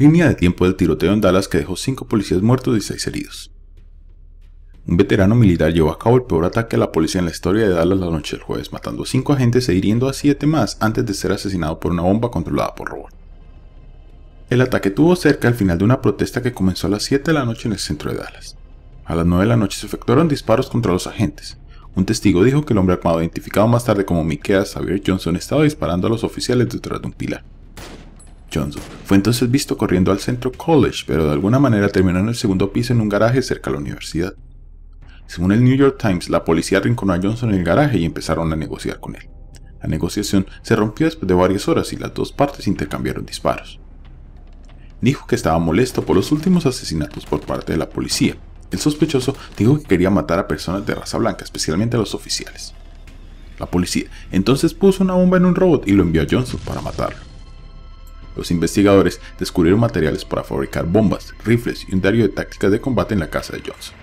línea de tiempo del tiroteo en Dallas que dejó 5 policías muertos y seis heridos. Un veterano militar llevó a cabo el peor ataque a la policía en la historia de Dallas la noche del jueves, matando a 5 agentes e hiriendo a 7 más antes de ser asesinado por una bomba controlada por robot. El ataque tuvo cerca al final de una protesta que comenzó a las 7 de la noche en el centro de Dallas. A las 9 de la noche se efectuaron disparos contra los agentes. Un testigo dijo que el hombre armado identificado más tarde como Mikea Xavier Johnson estaba disparando a los oficiales detrás de un pilar. Johnson. Fue entonces visto corriendo al Centro College, pero de alguna manera terminó en el segundo piso en un garaje cerca de la universidad. Según el New York Times, la policía arrinconó a Johnson en el garaje y empezaron a negociar con él. La negociación se rompió después de varias horas y las dos partes intercambiaron disparos. Dijo que estaba molesto por los últimos asesinatos por parte de la policía. El sospechoso dijo que quería matar a personas de raza blanca, especialmente a los oficiales. La policía entonces puso una bomba en un robot y lo envió a Johnson para matarlo los investigadores descubrieron materiales para fabricar bombas, rifles y un diario de tácticas de combate en la casa de Johnson.